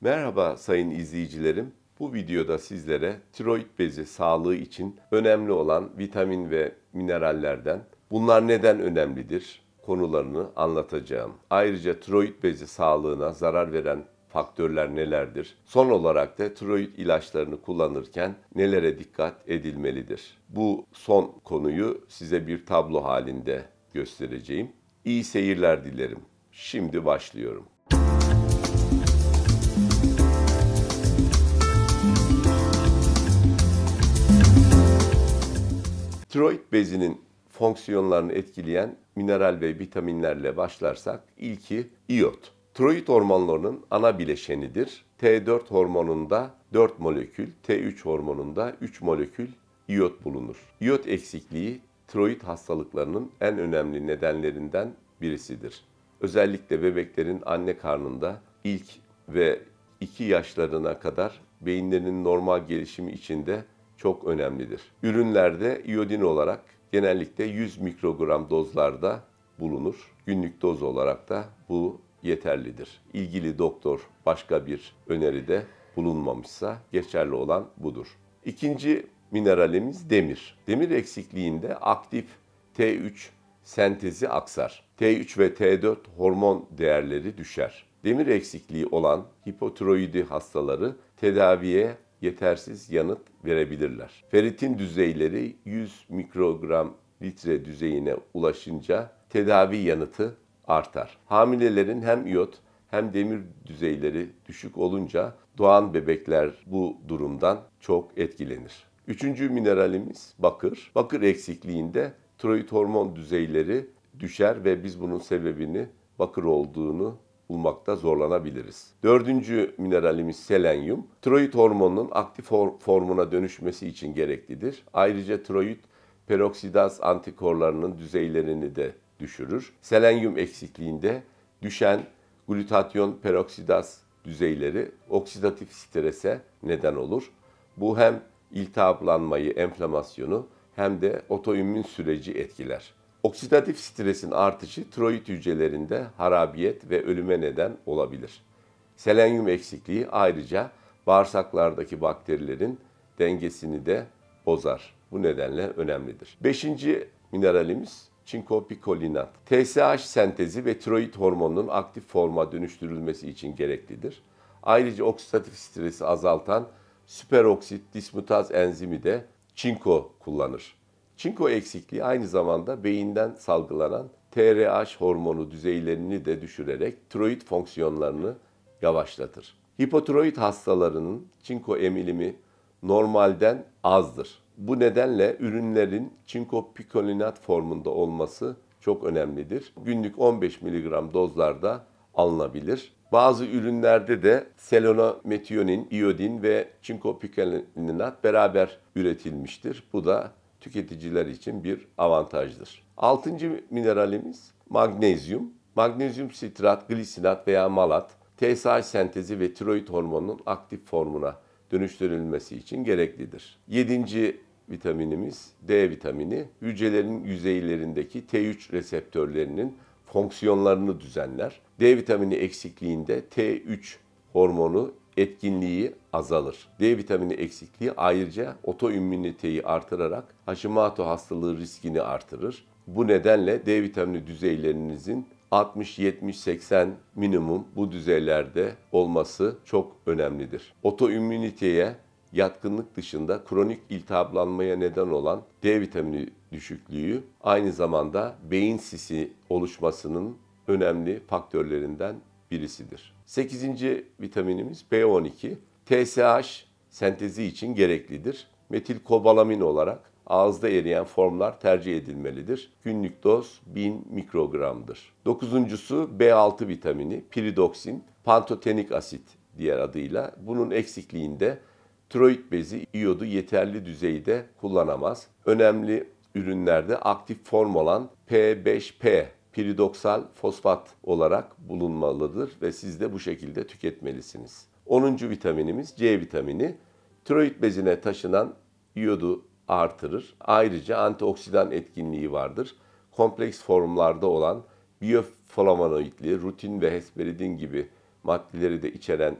Merhaba sayın izleyicilerim. Bu videoda sizlere tiroid bezi sağlığı için önemli olan vitamin ve minerallerden bunlar neden önemlidir konularını anlatacağım. Ayrıca tiroid bezi sağlığına zarar veren faktörler nelerdir? Son olarak da tiroid ilaçlarını kullanırken nelere dikkat edilmelidir? Bu son konuyu size bir tablo halinde göstereceğim. İyi seyirler dilerim. Şimdi başlıyorum. Tiroid bezinin fonksiyonlarını etkileyen mineral ve vitaminlerle başlarsak ilki iot. Tiroid hormonlarının ana bileşenidir. T4 hormonunda 4 molekül, T3 hormonunda 3 molekül iot bulunur. İyot eksikliği tiroid hastalıklarının en önemli nedenlerinden birisidir. Özellikle bebeklerin anne karnında ilk ve 2 yaşlarına kadar beyinlerinin normal gelişimi içinde çok önemlidir. Ürünlerde iodin olarak genellikle 100 mikrogram dozlarda bulunur. Günlük doz olarak da bu yeterlidir. İlgili doktor başka bir öneride bulunmamışsa geçerli olan budur. İkinci mineralimiz demir. Demir eksikliğinde aktif T3 sentezi aksar. T3 ve T4 hormon değerleri düşer. Demir eksikliği olan hipotiroidi hastaları tedaviye yetersiz yanıt verebilirler. Feritin düzeyleri 100 mikrogram litre düzeyine ulaşınca tedavi yanıtı artar. Hamilelerin hem iot hem demir düzeyleri düşük olunca doğan bebekler bu durumdan çok etkilenir. Üçüncü mineralimiz bakır. Bakır eksikliğinde tiroid hormon düzeyleri düşer ve biz bunun sebebini bakır olduğunu bulmakta zorlanabiliriz. Dördüncü mineralimiz selenyum. Tiroid hormonunun aktif formuna dönüşmesi için gereklidir. Ayrıca tiroid peroksidaz antikorlarının düzeylerini de düşürür. Selenyum eksikliğinde düşen glutatyon peroksidaz düzeyleri oksidatif strese neden olur. Bu hem iltihaplanmayı, enflamasyonu hem de otoimmün süreci etkiler. Oksidatif stresin artışı tiroid hücrelerinde harabiyet ve ölüme neden olabilir. Selenyum eksikliği ayrıca bağırsaklardaki bakterilerin dengesini de bozar. Bu nedenle önemlidir. Beşinci mineralimiz çinko pikolinat. TSH sentezi ve tiroid hormonunun aktif forma dönüştürülmesi için gereklidir. Ayrıca oksidatif stresi azaltan süperoksit dismutaz enzimi de çinko kullanır. Çinko eksikliği aynı zamanda beyinden salgılanan TRH hormonu düzeylerini de düşürerek tiroid fonksiyonlarını yavaşlatır. Hipotiroid hastalarının çinko emilimi normalden azdır. Bu nedenle ürünlerin çinko pikolinat formunda olması çok önemlidir. Günlük 15 mg dozlarda alınabilir. Bazı ürünlerde de selenometionin, iodin ve çinko pikolinat beraber üretilmiştir. Bu da tüketiciler için bir avantajdır. Altıncı mineralimiz magnezyum. Magnezyum sitrat, glisinat veya malat TSH sentezi ve tiroid hormonunun aktif formuna dönüştürülmesi için gereklidir. Yedinci vitaminimiz D vitamini hücrelerin yüzeylerindeki T3 reseptörlerinin fonksiyonlarını düzenler. D vitamini eksikliğinde T3 hormonu etkinliği azalır. D vitamini eksikliği ayrıca otoimmüniteyi artırarak Hashimoto hastalığı riskini artırır. Bu nedenle D vitamini düzeylerinizin 60, 70, 80 minimum bu düzeylerde olması çok önemlidir. Otoimmüniteye yatkınlık dışında kronik iltihaplanmaya neden olan D vitamini düşüklüğü aynı zamanda beyin sisi oluşmasının önemli faktörlerinden birisidir. 8. vitaminimiz B12. TSH sentezi için gereklidir. Metil kobalamin olarak ağızda eriyen formlar tercih edilmelidir. Günlük doz 1000 mikrogramdır. Dokuzuncusu B6 vitamini, piridoksin, pantotenik asit diğer adıyla. Bunun eksikliğinde tiroid bezi iyodu yeterli düzeyde kullanamaz. Önemli ürünlerde aktif form olan P5P piridoksal fosfat olarak bulunmalıdır ve siz de bu şekilde tüketmelisiniz. 10. vitaminimiz C vitamini. Tiroid bezine taşınan iyodu artırır. Ayrıca antioksidan etkinliği vardır. Kompleks formlarda olan biyoflavonoidli, rutin ve hesperidin gibi maddeleri de içeren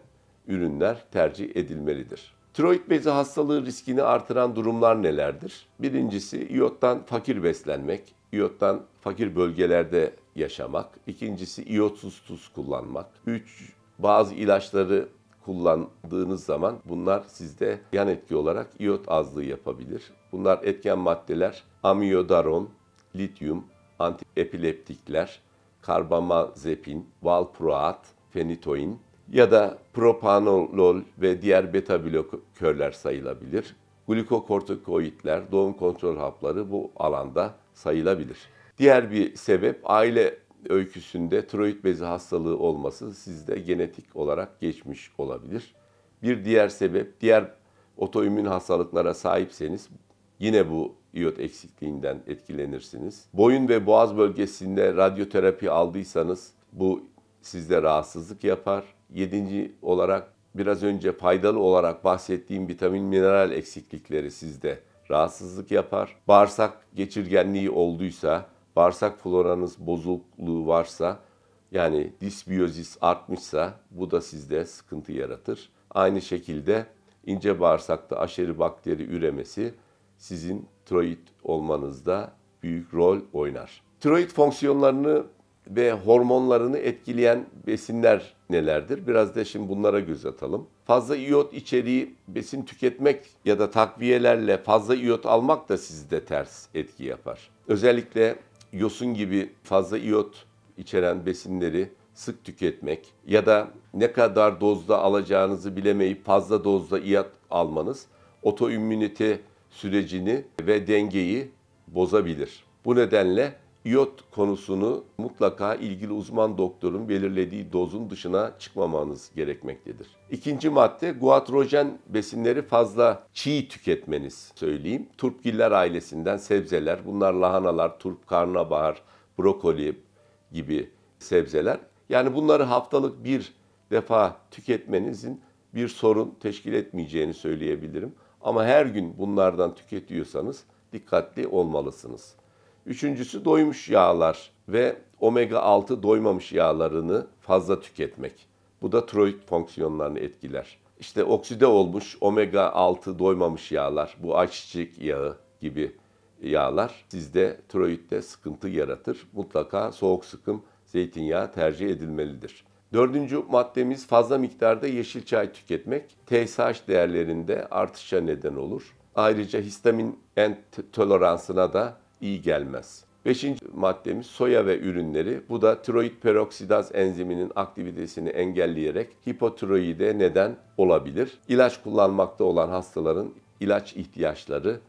ürünler tercih edilmelidir. Tiroid bezi hastalığı riskini artıran durumlar nelerdir? Birincisi iyottan fakir beslenmek, iyottan fakir bölgelerde yaşamak. İkincisi iyotsuz tuz kullanmak. Üç, bazı ilaçları kullandığınız zaman bunlar sizde yan etki olarak iyot azlığı yapabilir. Bunlar etken maddeler amiyodaron, lityum, antiepileptikler, karbamazepin, valproat, fenitoin ya da propanolol ve diğer beta blokörler sayılabilir. Glukokortikoidler, doğum kontrol hapları bu alanda sayılabilir. Diğer bir sebep aile öyküsünde tiroid bezi hastalığı olması sizde genetik olarak geçmiş olabilir. Bir diğer sebep diğer otoimmün hastalıklara sahipseniz yine bu iot eksikliğinden etkilenirsiniz. Boyun ve boğaz bölgesinde radyoterapi aldıysanız bu sizde rahatsızlık yapar. Yedinci olarak biraz önce faydalı olarak bahsettiğim vitamin mineral eksiklikleri sizde rahatsızlık yapar. Bağırsak geçirgenliği olduysa, bağırsak floranız bozukluğu varsa yani disbiyozis artmışsa bu da sizde sıkıntı yaratır. Aynı şekilde ince bağırsakta aşırı bakteri üremesi sizin tiroid olmanızda büyük rol oynar. Tiroid fonksiyonlarını ve hormonlarını etkileyen besinler nelerdir? Biraz da şimdi bunlara göz atalım. Fazla iot içeriği besin tüketmek ya da takviyelerle fazla iot almak da sizde ters etki yapar. Özellikle yosun gibi fazla iot içeren besinleri sık tüketmek ya da ne kadar dozda alacağınızı bilemeyip fazla dozda iot almanız otoimmünite sürecini ve dengeyi bozabilir. Bu nedenle Yot konusunu mutlaka ilgili uzman doktorun belirlediği dozun dışına çıkmamanız gerekmektedir. İkinci madde guatrojen besinleri fazla çiğ tüketmeniz söyleyeyim. Turpgiller ailesinden sebzeler, bunlar lahanalar, turp, karnabahar, brokoli gibi sebzeler. Yani bunları haftalık bir defa tüketmenizin bir sorun teşkil etmeyeceğini söyleyebilirim. Ama her gün bunlardan tüketiyorsanız dikkatli olmalısınız. Üçüncüsü doymuş yağlar ve omega 6 doymamış yağlarını fazla tüketmek. Bu da tiroid fonksiyonlarını etkiler. İşte okside olmuş omega 6 doymamış yağlar, bu ayçiçek yağı gibi yağlar sizde tiroidde sıkıntı yaratır. Mutlaka soğuk sıkım zeytinyağı tercih edilmelidir. Dördüncü maddemiz fazla miktarda yeşil çay tüketmek. TSH değerlerinde artışa neden olur. Ayrıca histamin ent toleransına da iyi gelmez. Beşinci maddemiz soya ve ürünleri. Bu da tiroid peroksidaz enziminin aktivitesini engelleyerek hipotiroide neden olabilir. İlaç kullanmakta olan hastaların ilaç ihtiyaçları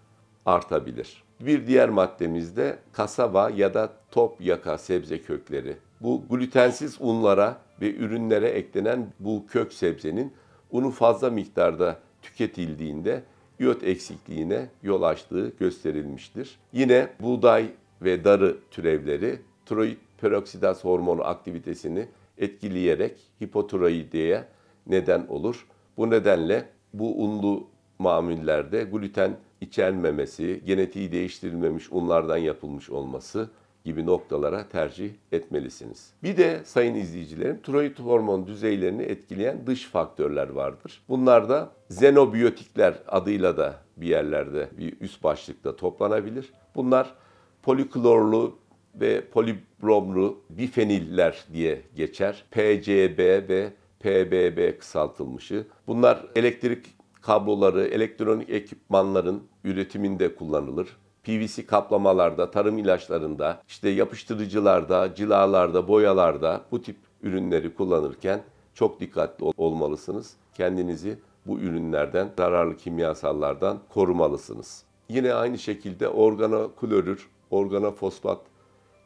artabilir. Bir diğer maddemiz de kasava ya da top yaka sebze kökleri. Bu glutensiz unlara ve ürünlere eklenen bu kök sebzenin unu fazla miktarda tüketildiğinde yot eksikliğine yol açtığı gösterilmiştir. Yine buğday ve darı türevleri tiroid peroksidaz hormonu aktivitesini etkileyerek hipotiroidiye neden olur. Bu nedenle bu unlu mamullerde gluten içermemesi, genetiği değiştirilmemiş unlardan yapılmış olması gibi noktalara tercih etmelisiniz. Bir de sayın izleyicilerim tiroid hormon düzeylerini etkileyen dış faktörler vardır. Bunlar da zenobiyotikler adıyla da bir yerlerde bir üst başlıkta toplanabilir. Bunlar poliklorlu ve polibromlu bifeniller diye geçer. PCB ve PBB kısaltılmışı. Bunlar elektrik kabloları, elektronik ekipmanların üretiminde kullanılır. PVC kaplamalarda, tarım ilaçlarında, işte yapıştırıcılarda, cilalarda, boyalarda bu tip ürünleri kullanırken çok dikkatli olmalısınız. Kendinizi bu ürünlerden, zararlı kimyasallardan korumalısınız. Yine aynı şekilde organoklorür, organofosfat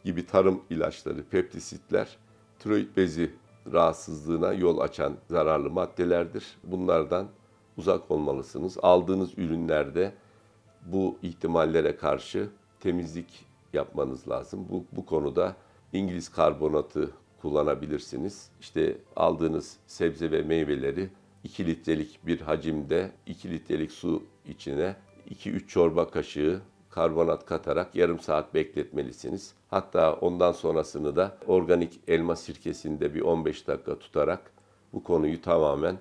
gibi tarım ilaçları, peptisitler tiroid bezi rahatsızlığına yol açan zararlı maddelerdir. Bunlardan uzak olmalısınız. Aldığınız ürünlerde bu ihtimallere karşı temizlik yapmanız lazım. Bu, bu konuda İngiliz karbonatı kullanabilirsiniz. İşte aldığınız sebze ve meyveleri 2 litrelik bir hacimde 2 litrelik su içine 2-3 çorba kaşığı karbonat katarak yarım saat bekletmelisiniz. Hatta ondan sonrasını da organik elma sirkesinde bir 15 dakika tutarak bu konuyu tamamen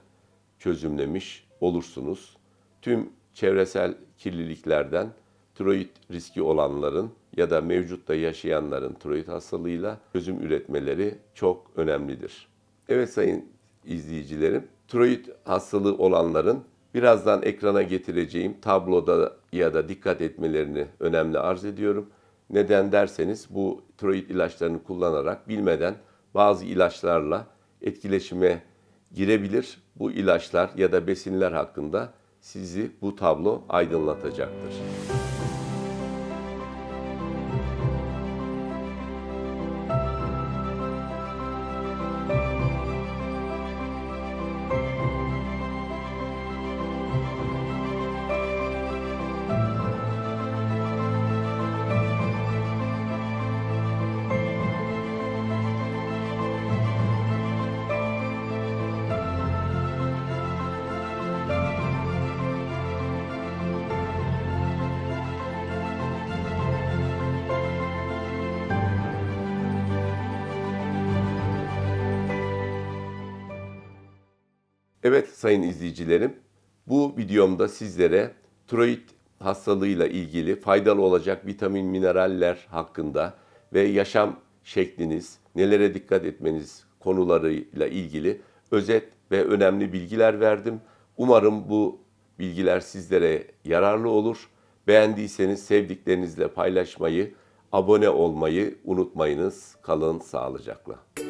çözümlemiş olursunuz. Tüm çevresel kirliliklerden, tiroid riski olanların ya da mevcutta yaşayanların tiroid hastalığıyla çözüm üretmeleri çok önemlidir. Evet sayın izleyicilerim, tiroid hastalığı olanların birazdan ekrana getireceğim tabloda ya da dikkat etmelerini önemli arz ediyorum. Neden derseniz bu tiroid ilaçlarını kullanarak bilmeden bazı ilaçlarla etkileşime girebilir. Bu ilaçlar ya da besinler hakkında sizi bu tablo aydınlatacaktır. Evet sayın izleyicilerim, bu videomda sizlere tiroid hastalığıyla ilgili faydalı olacak vitamin mineraller hakkında ve yaşam şekliniz, nelere dikkat etmeniz konularıyla ilgili özet ve önemli bilgiler verdim. Umarım bu bilgiler sizlere yararlı olur. Beğendiyseniz sevdiklerinizle paylaşmayı, abone olmayı unutmayınız. Kalın sağlıcakla.